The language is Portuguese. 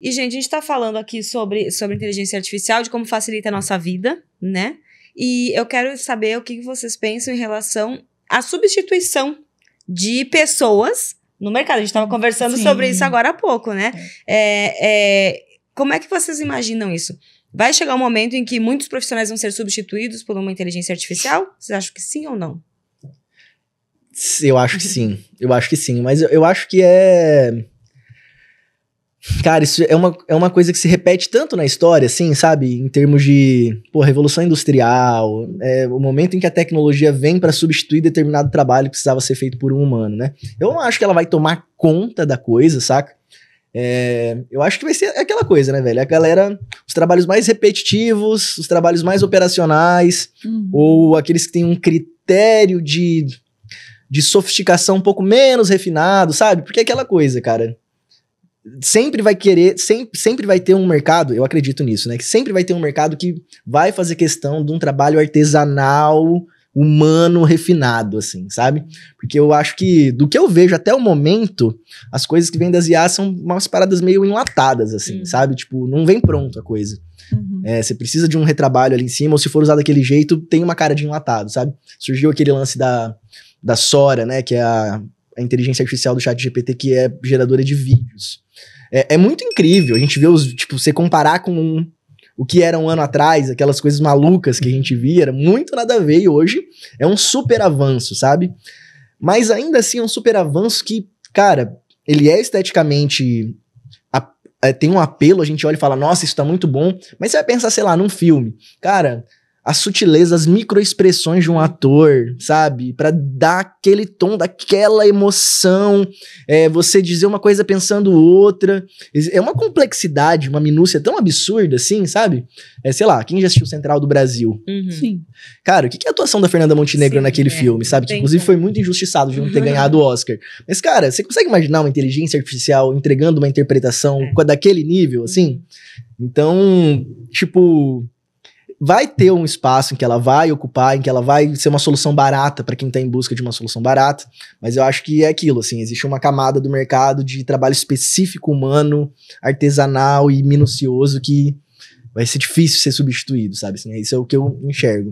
E, gente, a gente está falando aqui sobre, sobre inteligência artificial, de como facilita a nossa vida, né? E eu quero saber o que vocês pensam em relação à substituição de pessoas no mercado. A gente estava conversando Sim. sobre isso agora há pouco, né? É. é, é, como é que vocês imaginam isso? Vai chegar um momento em que muitos profissionais vão ser substituídos por uma inteligência artificial? Vocês acham que sim ou não? Eu acho que sim. Eu acho que sim. Mas eu, eu acho que é Cara, isso é uma, é uma coisa que se repete tanto na história, assim, sabe? Em termos de, pô, revolução industrial, é, o momento em que a tecnologia vem para substituir determinado trabalho que precisava ser feito por um humano, né? Eu não acho que ela vai tomar conta da coisa, saca? É, eu acho que vai ser aquela coisa, né, velho? A galera, os trabalhos mais repetitivos, os trabalhos mais operacionais, uhum. ou aqueles que têm um critério de, de sofisticação um pouco menos refinado, sabe? Porque é aquela coisa, cara sempre vai querer, sempre, sempre vai ter um mercado, eu acredito nisso, né? Que sempre vai ter um mercado que vai fazer questão de um trabalho artesanal, humano, refinado, assim, sabe? Porque eu acho que, do que eu vejo até o momento, as coisas que vêm das IA são umas paradas meio enlatadas, assim, uhum. sabe? Tipo, não vem pronto a coisa. Uhum. É, você precisa de um retrabalho ali em cima, ou se for usado daquele jeito, tem uma cara de enlatado, sabe? Surgiu aquele lance da, da Sora, né? Que é a a inteligência artificial do chat GPT, que é geradora de vídeos. É, é muito incrível. A gente vê os, tipo, você comparar com um, o que era um ano atrás, aquelas coisas malucas que a gente via, era muito nada a ver. E hoje é um super avanço, sabe? Mas ainda assim é um super avanço que, cara, ele é esteticamente é, tem um apelo, a gente olha e fala, nossa, isso tá muito bom. Mas você vai pensar, sei lá, num filme. Cara, as sutilezas, as microexpressões de um ator, sabe? Para dar aquele tom, daquela emoção, é, você dizer uma coisa pensando outra. É uma complexidade, uma minúcia tão absurda assim, sabe? É, sei lá, quem já assistiu Central do Brasil? Uhum. Sim. Cara, o que é a atuação da Fernanda Montenegro Sim, naquele é, filme, sabe? Que tipo, inclusive foi muito injustiçado de não ter uhum. ganhado o Oscar. Mas, cara, você consegue imaginar uma inteligência artificial entregando uma interpretação é. daquele nível, assim? Uhum. Então, tipo vai ter um espaço em que ela vai ocupar, em que ela vai ser uma solução barata para quem está em busca de uma solução barata, mas eu acho que é aquilo, assim, existe uma camada do mercado de trabalho específico, humano, artesanal e minucioso que vai ser difícil ser substituído, sabe? Assim, isso é o que eu enxergo.